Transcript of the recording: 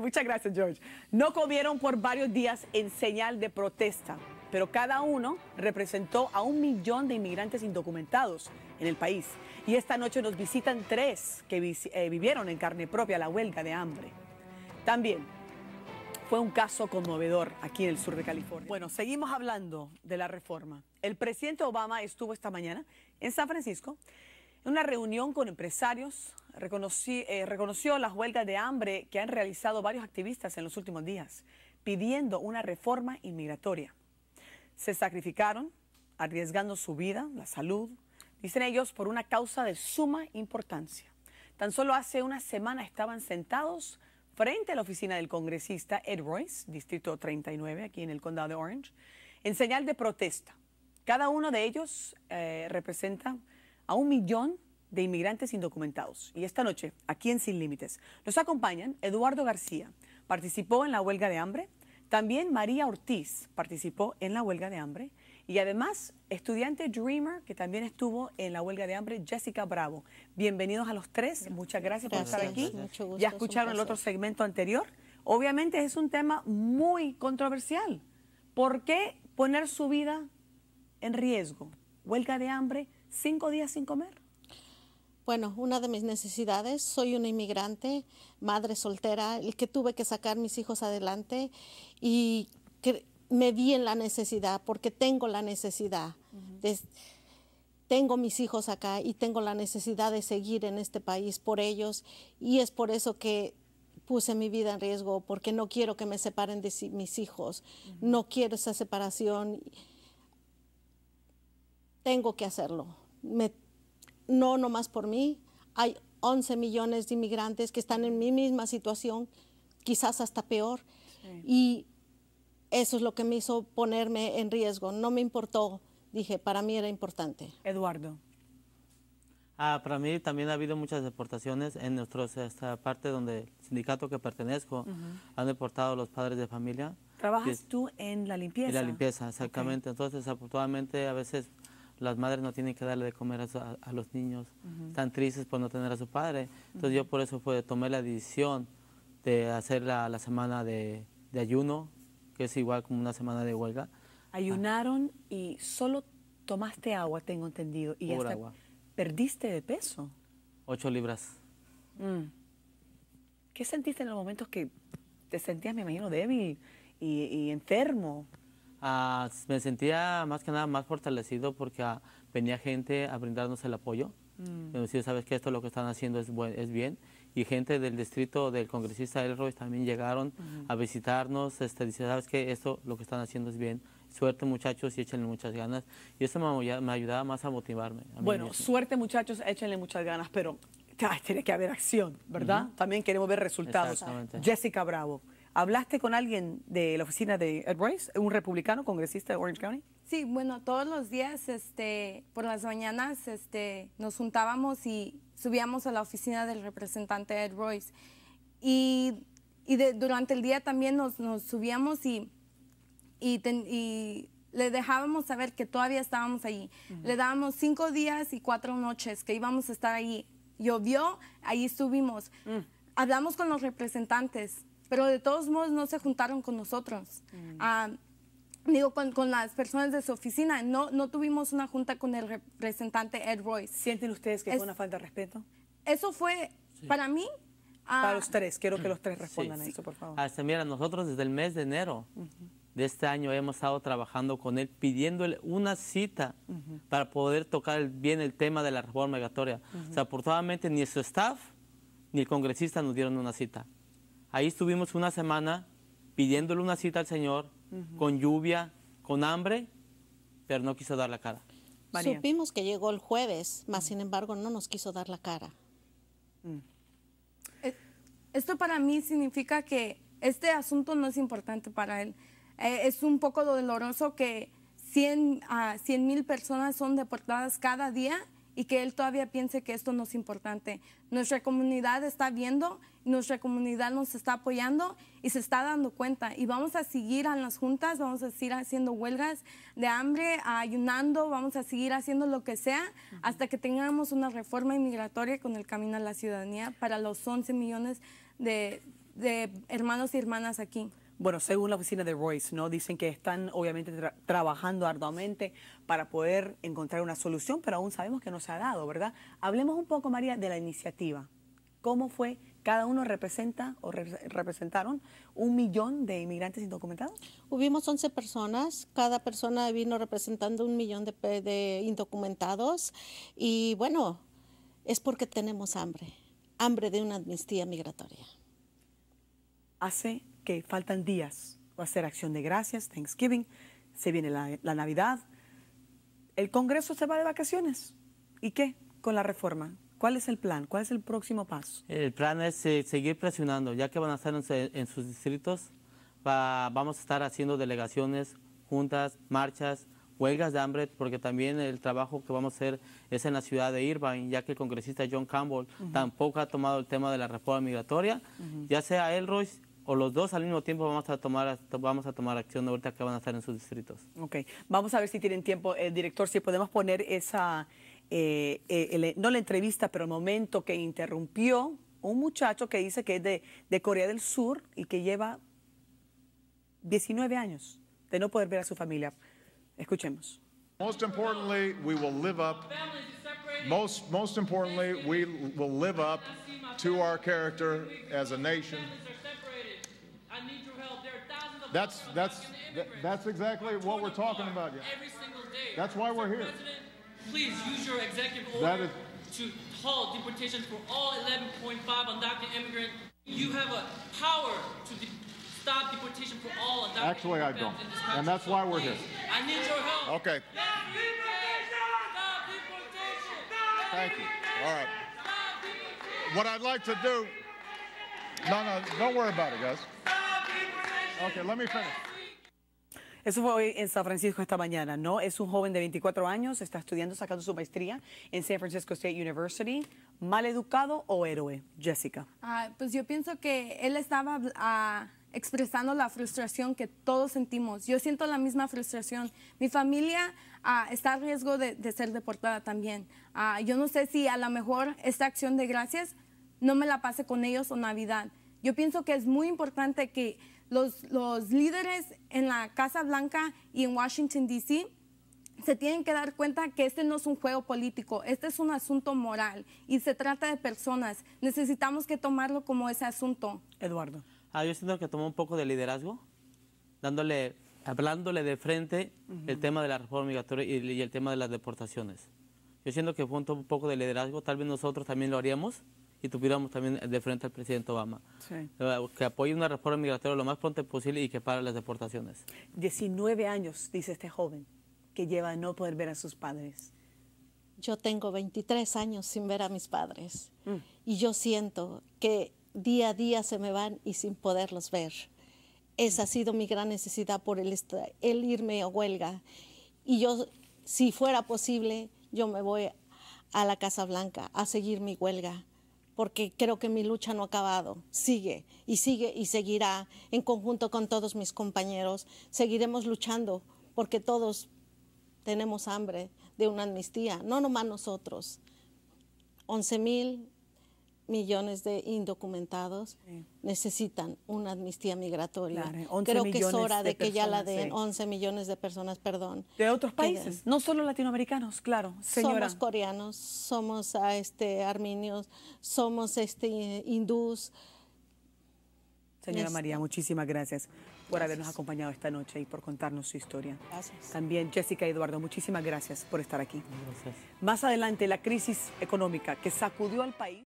Muchas gracias, George. No comieron por varios días en señal de protesta, pero cada uno representó a un millón de inmigrantes indocumentados en el país. Y esta noche nos visitan tres que eh, vivieron en carne propia la huelga de hambre. También fue un caso conmovedor aquí en el sur de California. Bueno, seguimos hablando de la reforma. El presidente Obama estuvo esta mañana en San Francisco en una reunión con empresarios eh, reconoció las huelgas de hambre que han realizado varios activistas en los últimos días, pidiendo una reforma inmigratoria. Se sacrificaron, arriesgando su vida, la salud, dicen ellos, por una causa de suma importancia. Tan solo hace una semana estaban sentados frente a la oficina del congresista Ed Royce, Distrito 39, aquí en el condado de Orange, en señal de protesta. Cada uno de ellos eh, representa a un millón de inmigrantes indocumentados. Y esta noche, aquí en Sin Límites, nos acompañan Eduardo García, participó en la huelga de hambre, también María Ortiz participó en la huelga de hambre y además estudiante Dreamer que también estuvo en la huelga de hambre, Jessica Bravo. Bienvenidos a los tres, muchas gracias, por estar aquí. ya escucharon el otro segmento anterior. Obviamente es un tema muy controversial. ¿Por qué poner su vida en riesgo? Huelga de hambre, cinco días sin comer. Bueno, una de mis necesidades, soy una inmigrante, madre soltera, el que tuve que sacar mis hijos adelante y que me vi en la necesidad, porque tengo la necesidad. tengo mis hijos acá y tengo la necesidad de seguir en este país por ellos y es por eso que puse mi vida en riesgo, porque no quiero que me separen de mis hijos, no quiero esa separación tengo que hacerlo. Me, no nomás por mí, hay 11 millones de inmigrantes que están en mi misma situación, quizás hasta peor. Y eso es lo que me hizo ponerme en riesgo. No me importó, dije, para mí era importante. Eduardo. Ah, para mí también ha habido muchas deportaciones en nuestra esta parte donde el sindicato que pertenezco han deportado a los padres de familia. ¿Trabajas tú en la limpieza? En la limpieza, exactamente. Entonces, afortunadamente, a veces las madres no tienen que darle de comer a, los niños, tan tristes por no tener a su padre. Entonces yo por eso fue, tomé la decisión de hacer la, la semana de, ayuno, que es igual como una semana de huelga. Ayunaron y solo tomaste agua, tengo entendido, y hasta agua. perdiste de peso. Ocho libras. Mm. ¿Qué sentiste en los momentos que te sentías, me imagino, débil y, y enfermo? Ah, me sentía más que nada más fortalecido porque ah, venía gente a brindarnos el apoyo. Mm. Me decía, sabes que esto lo que están haciendo es, es bien. Y gente del distrito del congresista Elroy también llegaron a visitarnos. Este, dice, sabes que esto lo que están haciendo es bien suerte muchachos y échenle muchas ganas. Y eso me, ayudaba más a motivarme. bueno, suerte muchachos, échenle muchas ganas, pero ah, tiene que haber acción, ¿verdad? También queremos ver resultados. Jessica Bravo. ¿Hablaste con alguien de la oficina de Ed Royce, un republicano congresista de Orange County? Sí, bueno, todos los días, este, por las mañanas, este, nos juntábamos y subíamos a la oficina del representante Ed Royce. Y, durante el día también nos, subíamos y, y, le dejábamos saber que todavía estábamos allí. Le dábamos cinco días y cuatro noches que íbamos a estar allí. Llovió, allí estuvimos. Mm. Hablamos con los representantes pero de todos modos no se juntaron con nosotros. Mm. Ah, digo, con, las personas de su oficina. No, no tuvimos una junta con el representante Ed Royce. ¿Sienten ustedes que es, fue una falta de respeto? Eso fue, para mí... Ah, para los tres, quiero que los tres respondan a eso, por favor. mira, nosotros desde el mes de enero de este año hemos estado trabajando con él, pidiéndole una cita para poder tocar bien el tema de la reforma migratoria. O sea, afortunadamente ni su staff ni el congresista nos dieron una cita. Ahí estuvimos una semana pidiéndole una cita al Señor, con lluvia, con hambre, pero no quiso dar la cara. Supimos que llegó el jueves, más sin embargo no nos quiso dar la cara. Mm. Eh, esto para mí significa que este asunto no es importante para él. Eh, es un poco doloroso que 100 a ah, mil personas son deportadas cada día y que él todavía piense que esto no es importante. Nuestra comunidad está viendo, nuestra comunidad nos está apoyando y se está dando cuenta. Y vamos a seguir en las juntas, vamos a seguir haciendo huelgas de hambre, ayunando, vamos a seguir haciendo lo que sea hasta que tengamos una reforma inmigratoria con el camino a la ciudadanía para los 11 millones de hermanos y hermanas aquí. Bueno, según la oficina de Royce, ¿no? Dicen que están obviamente trabajando arduamente para poder encontrar una solución, pero aún sabemos que no se ha dado, ¿verdad? Hablemos un poco, María, de la iniciativa. ¿Cómo fue? Cada uno representa o representaron un millón de inmigrantes indocumentados. Hubimos 11 personas, cada persona vino representando un millón de, de indocumentados y bueno, es porque tenemos hambre, hambre de una amnistía migratoria. Hace que faltan días. para hacer acción de gracias, Thanksgiving, se viene la, Navidad. El Congreso se va de vacaciones. ¿Y qué con la reforma? ¿Cuál es el plan? ¿Cuál es el próximo paso? El plan es eh, seguir presionando, ya que van a estar en, sus distritos, vamos a estar haciendo delegaciones, juntas, marchas, huelgas de hambre, porque también el trabajo que vamos a hacer es en la ciudad de Irvine, ya que el congresista John Campbell tampoco ha tomado el tema de la reforma migratoria. Ya sea Elroy o los dos al mismo tiempo vamos a tomar, vamos a tomar acción ahorita que van a estar en sus distritos. Ok, vamos a ver si tienen tiempo, El eh, director, si podemos poner esa, eh, eh, no la entrevista, pero el momento que interrumpió un muchacho que dice que es de, Corea del Sur y que lleva 19 años de no poder ver a su familia. Escuchemos. Most importantly, we will live up. Most, most importantly, we will live up to our character as a nation. That's that's that's exactly what we're talking about. Yeah. Every single day. That's why we're here. Please use your executive order to halt deportations for all 11.5 undocumented immigrants. You have a power to de stop deportation for all undocumented Actually, I don't. And that's why we're here. I need your help. Okay. Stop deportation! Stop Thank you. All right. What I'd like to do. No, no, don't worry about it, guys. Okay, let me Eso fue hoy en San Francisco esta mañana, ¿no? Es un joven de 24 años, está estudiando, sacando su maestría en San Francisco State University. ¿Mal educado o héroe, Jessica? Ah, pues yo pienso que él estaba ah, expresando la frustración que todos sentimos. Yo siento la misma frustración. Mi familia ah, está a riesgo de, de ser deportada también. yo no sé si a lo mejor esta acción de gracias no me la pase con ellos o Navidad. Yo pienso que es muy importante que los, líderes en la Casa Blanca y en Washington, D.C., se tienen que dar cuenta que este no es un juego político, este es un asunto moral y se trata de personas. Necesitamos que tomarlo como ese asunto. Eduardo. Ah, yo siento que tomó un poco de liderazgo, dándole, hablándole de frente el tema de la reforma migratoria y, y, el tema de las deportaciones. Yo siento que fue un poco de liderazgo, tal vez nosotros también lo haríamos, y tuviéramos también de frente al presidente Obama. Eh, que apoye una reforma migratoria lo más pronto posible y que para las deportaciones. 19 años, dice este joven, que lleva no poder ver a sus padres. Yo tengo 23 años sin ver a mis padres mm. y yo siento que día a día se me van y sin poderlos ver. Esa ha sido mi gran necesidad por el, el irme a huelga. Y yo, si fuera posible, yo me voy a la Casa Blanca a seguir mi huelga porque creo que mi lucha no ha acabado, sigue y sigue y seguirá en conjunto con todos mis compañeros. Seguiremos luchando porque todos tenemos hambre de una amnistía, no nomás nosotros. 11,000 millones de indocumentados necesitan una amnistía migratoria. Creo que es hora de, que ya la den, 11 millones de personas, perdón. De otros países, no solo latinoamericanos, claro, Somos coreanos, somos ah, este, armenios, somos este, hindús. Señora María, muchísimas gracias por habernos acompañado esta noche y por contarnos su historia. Gracias. También Jessica y Eduardo, muchísimas gracias por estar aquí. Más adelante, la crisis económica que sacudió al país.